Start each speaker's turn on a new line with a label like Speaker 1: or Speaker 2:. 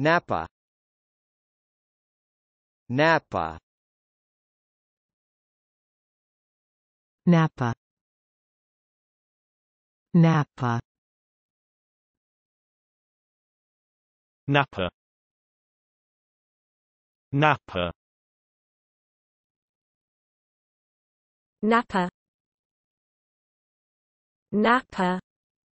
Speaker 1: Napa Napa Napa Napa Napa Napa Napa Napa